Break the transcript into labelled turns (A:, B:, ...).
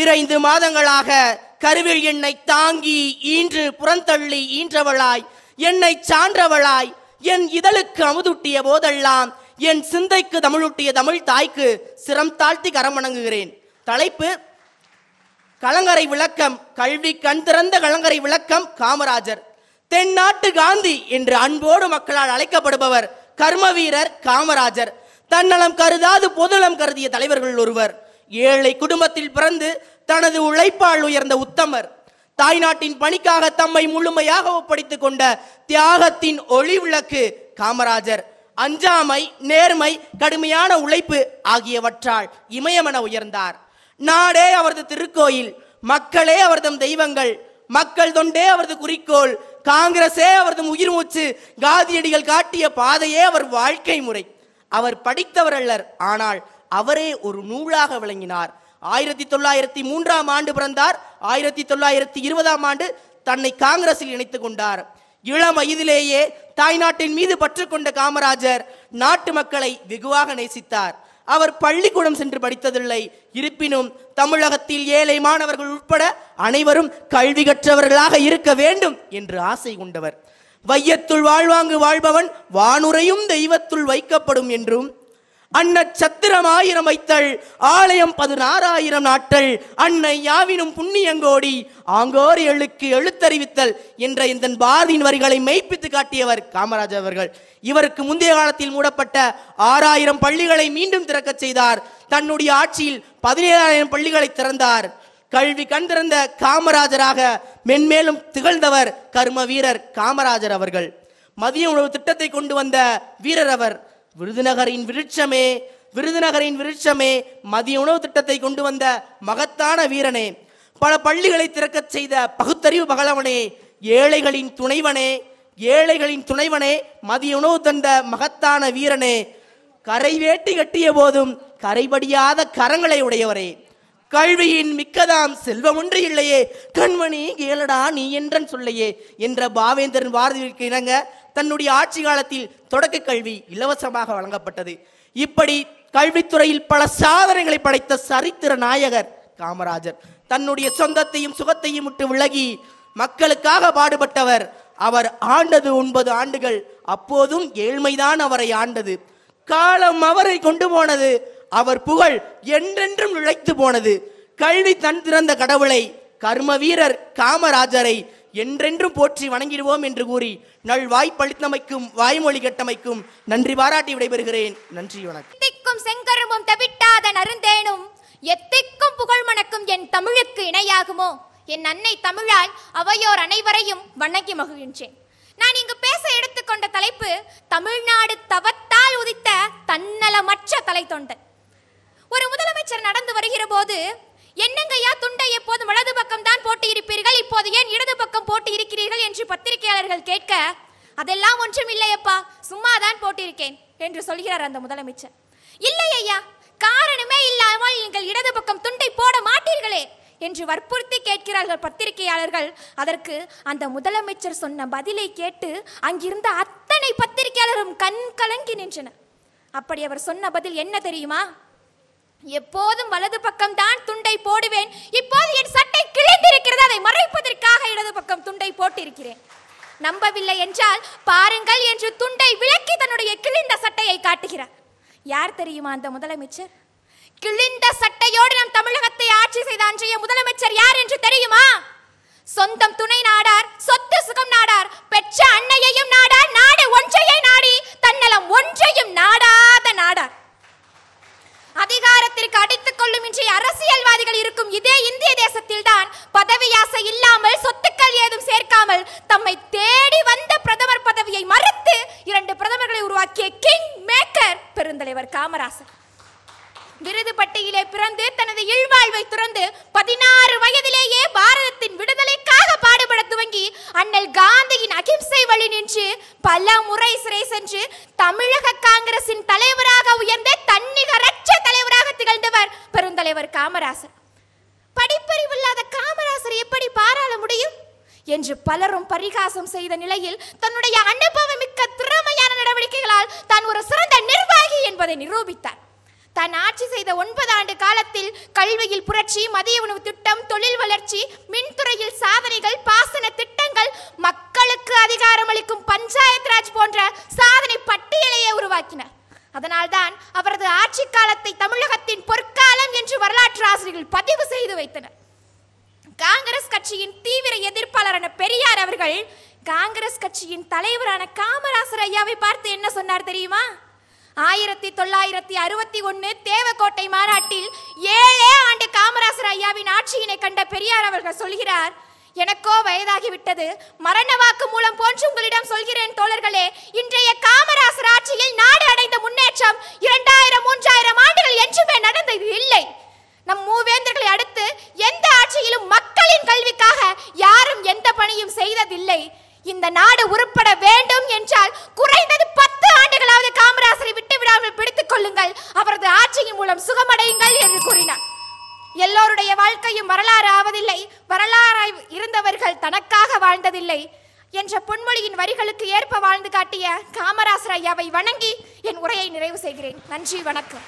A: இரண்டு மாதங்களாக கருவில் என்னை தாங்கி ஈன்று புறந்தள்ளி ஈன்றவளாய் என்னை சான்றவளாய் என் இதழுக்கு அமுதுட்டிய போதெல்லாம் என் சிந்தைக்கு தமிழூட்டிய தமிழ் தாய்க்கு சிரம் தாழ்த்தி கரமணங்குகிறேன் தலைப்பு கலங்கரை விளக்கம் கல்வி கண் திறந்த கலங்கரை விளக்கம் காமராஜர் தென்னாட்டு காந்தி என்று அன்போடு மக்களால் அழைக்கப்படுபவர் கர்மவீரர் காமராஜர் தன்னலம் கருதாது பொதுநலம் கருதிய தலைவர்கள் ஒருவர் ஏழை குடும்பத்தில் பிறந்து தனது உழைப்பால் உயர்ந்த உத்தமர் தாய்நாட்டின் பணிக்காக தம்மை முழுமையாக ஒப்படைத்து கொண்ட தியாகத்தின் ஒளி விளக்கு காமராஜர் அஞ்சாமை நேர்மை கடுமையான உழைப்பு ஆகியவற்றால் இமயமென உயர்ந்தார் நாடே அவரது திருக்கோயில் மக்களே அவரதம் தெய்வங்கள் மக்கள் தொண்டே அவரது குறிக்கோள் காங்கிரசே அவரது உயிர் மூச்சு காந்தியடிகள் காட்டிய பாதையே அவர் வாழ்க்கை முறை அவர் படித்தவர் அல்லர் ஆனால் அவரே ஒரு நூலாக விளங்கினார் ஆயிரத்தி தொள்ளாயிரத்தி மூன்றாம் ஆண்டு பிறந்தார் ஆயிரத்தி தொள்ளாயிரத்தி இருபதாம் ஆண்டு தன்னை காங்கிரஸில் இணைத்து கொண்டார் இளம் வயதிலேயே தாய்நாட்டின் மீது பற்று கொண்ட காமராஜர் நாட்டு மக்களை வெகுவாக நேசித்தார் அவர் பள்ளிக்கூடம் சென்று படித்ததில்லை இருப்பினும் தமிழகத்தில் ஏழை மாணவர்கள் உட்பட அனைவரும் கல்வி கற்றவர்களாக இருக்க வேண்டும் என்று ஆசை கொண்டவர் வையத்துள் வாழ்வாங்கு வாழ்பவன் வானுரையும் தெய்வத்துள் வைக்கப்படும் என்றும் அன்ன சத்திரம் ஆயிரம் வைத்தல் ஆலயம் பதினாறாயிரம் நாட்டல் அன்னை யாவினும் புண்ணியங்கோடி ஆங்கோர் எழுக்கு எழுத்தறிவித்தல் என்ற இந்த பாரதியின் வரிகளை மெய்ப்பித்து காட்டியவர் காமராஜ் அவர்கள் இவருக்கு முந்தைய காலத்தில் மூடப்பட்ட ஆறாயிரம் பள்ளிகளை மீண்டும் திறக்க செய்தார் தன்னுடைய ஆட்சியில் பதினேழாயிரம் பள்ளிகளை திறந்தார் கல்வி கண் காமராஜராக மென்மேலும் திகழ்ந்தவர் கர்ம வீரர் காமராஜர் அவர்கள் மதிய உணவு திட்டத்தை கொண்டு வந்த வீரர் அவர் விருதுநகரின் விருட்சமே விருதுநகரின் விருட்சமே மதிய உணவு திட்டத்தை கொண்டு வந்த மகத்தான வீரனே பல பள்ளிகளை திறக்கச் செய்த பகுத்தறிவு பகலவனே ஏழைகளின் துணைவனே ஏழைகளின் துணைவனே மதிய உணவு தந்த மகத்தான வீரனே கரை வேட்டி கட்டிய போதும் கரைபடியாத கரங்களை உடையவரே கல்வியின் மிக்கதாம் செல்வம் ஒன்று இல்லையே கண்மணி கேளடா நீ என்றன் சொல்லையே என்ற பாவேந்தரன் வாரதிற்கு இணங்க தன்னுடைய ஆட்சி காலத்தில் தொடக்க கல்வி இலவசமாக வழங்கப்பட்டது இப்படி கல்வித்துறையில் பல சாதனைகளை படைத்த சரித்திர நாயகர் காமராஜர் தன்னுடைய சொந்தத்தையும் சுகத்தையும் விட்டு விலகி மக்களுக்காக பாடுபட்டவர் அவர் ஆண்டது ஒன்பது ஆண்டுகள் அப்போதும் ஏழ்மைதான் அவரை ஆண்டது காலம் அவரை கொண்டு போனது அவர் புகழ் என்றென்றும் நுழைத்து போனது கல்வி தன் திறந்த கடவுளை கர்ம வீரர் காமராஜரை என்றென்றும் போற்றி வணங்கிடுவோம் என்று கூறி நல் வாய்ப்பளித்தமைக்கும் வாய்மொழி கட்டமைக்கும் நன்றி பாராட்டி விடைபெறுகிறேன் நன்றி வணக்கம்
B: எத்திக்கும் தவிட்டாத நருந்தேனும் எத்திக்கும் புகழ் மணக்கும் என் தமிழுக்கு இணையாகுமோ என் அன்னை தமிழால் அவையோர் அனைவரையும் வணங்கி மகிழ்கின்றேன் நான் இங்கு பேச எடுத்துக்கொண்ட தலைப்பு தமிழ்நாடு தவத்தால் உதித்த தன்னலமற்ற தலை தொண்டன் ஒரு முதலமைச்சர் நடந்து வருகிற போது என்னங்கய்யா துண்டை எப்போதும் வலது பக்கம் தான் போட்டு இருப்பீர்கள் இப்போது ஏன் இடது பக்கம் போட்டு இருக்கிறீர்கள் என்று பத்திரிகையாளர்கள் கேட்க அதெல்லாம் ஒன்றும் இல்லையப்பா சும்மா தான் போட்டிருக்கேன் என்று சொல்கிறார் அந்த முதலமைச்சர் இல்லை ஐயா காரணமே இல்லாமல் நீங்கள் இடது பக்கம் துண்டை போட மாட்டீர்களே என்று வற்புறுத்தி கேட்கிறார்கள் பத்திரிகையாளர்கள் அதற்கு அந்த முதலமைச்சர் சொன்ன பதிலை கேட்டு அங்கிருந்த அத்தனை பத்திரிகையாளரும் கண் கலங்கி நின்றனர் அப்படி அவர் சொன்ன பதில் என்ன தெரியுமா எப்போதும் வலது பக்கம் தான் துண்டை போடுவேன் இப்போது என் சட்டை கிழிந்திருக்கிறது அதை மறைப்பதற்காக இடது பக்கம் துண்டை போட்டிருக்கிறேன் நம்பவில்லை என்றால் பாருங்கள் என்று துண்டை விளக்கி தன்னுடைய கிழிந்த சட்டையை காட்டுகிறார் யார் தெரியுமா அந்த முதலமைச்சர் கிழிந்த சட்டையோடு நம் தமிழகத்தை ஆட்சி செய்த அன்றைய முதலமைச்சர் யார் என்று தெரியுமா சொந்தம் துணை நாடார் சொத்து சுகம் நாடார் பெற்ற அன்னையையும் விருது பட்டியிலே பிறந்து தனது இல்வாழ்வை துறந்து பதினாறு வயதிலேயே பாரதத்தின் விடுதலைக்காக பாடுபட துவங்கி அண்ணல் காந்தியின் அகிம்சை வழி நின்று பல முறை சிறை சென்று தமிழக காங்கிரசின் தலைவராக உயர்ந்த தன்னிகரற்ற தலைவராக திகழ்ந்தவர் பெருந்தலைவர் காமராசர் படிப்பறிவில்லாத காமராசர் எப்படி பாராள முடியும் என்று பலரும் பரிகாசம் செய்த நிலையில் தன்னுடைய அனுபவமிக்க திறமையான நடவடிக்கைகளால் தான் ஒரு சிறந்த நிர்வாகி என்பதை நிரூபித்தார் தான் ஆட்சி செய்த ஒன்பது ஆண்டு காலத்தில் கல்வியில் புரட்சி மதிய உணவு திட்டம் தொழில் வளர்ச்சி மின்துறையில் சாதனைகள் பாசன திட்டங்கள் மக்களுக்கு அதிகாரமளிக்கும் பஞ்சாயத்து ராஜ் போன்ற சாதனை பட்டியலையே உருவாக்கினார் அதனால்தான் அவரது ஆட்சி காலத்தை தமிழகத்தின் பொற்காலம் என்று வரலாற்று ஆசிரியர்கள் பதிவு செய்து வைத்தனர் காங்கிரஸ் கட்சியின் தீவிர எதிர்ப்பாளரான பெரியார் அவர்கள் காங்கிரஸ் கட்சியின் தலைவரான காமராசர் ஐயாவை பார்த்து என்ன சொன்னார் தெரியுமா ஆயிரத்தி தொள்ளாயிரத்தி அறுபத்தி ஒன்று தேவக்கோட்டை மாநாட்டில் ஏழே ஆண்டு காமராசர் ஐயாவின் ஆட்சியினை கண்ட பெரியார் அவர்கள் சொல்கிறார் எனக்கோ வயதாகிவிட்டது மரண வாக்கு மூலம் போன்று உங்களிடம் சொல்கிறேன் தோழர்களே இன்றைய காமராசர் ஆட்சியில் நாடு அடைந்த முன்னேற்றம் இரண்டாயிரம் மூன்றாயிரம் ஆண்டுகள் என்றுமே நடந்தது இல்லை நம் மூவேந்தர்களை அடுத்து எந்த ஆட்சியிலும் மக்களின் கல்விக்காக யாரும் எந்த பணியும் செய்ததில்லை இந்த நாடு உருப்பட வேண்டும் என்றால் குறைந்தது பத்து கொள்ளுங்கள் அவரது ஆட்சியின் மூலம் சுகமடையுங்கள் என்று கூறினார் எல்லோருடைய வாழ்க்கையும் வரலாறு ஆவதில்லை வரலாறாய் இருந்தவர்கள் தனக்காக வாழ்ந்ததில்லை என்ற பொன்மொழியின் வரிகளுக்கு ஏற்ப வாழ்ந்து காட்டிய காமராசர் ஐயாவை வணங்கி என் உரையை நிறைவு செய்கிறேன் நன்றி வணக்கம்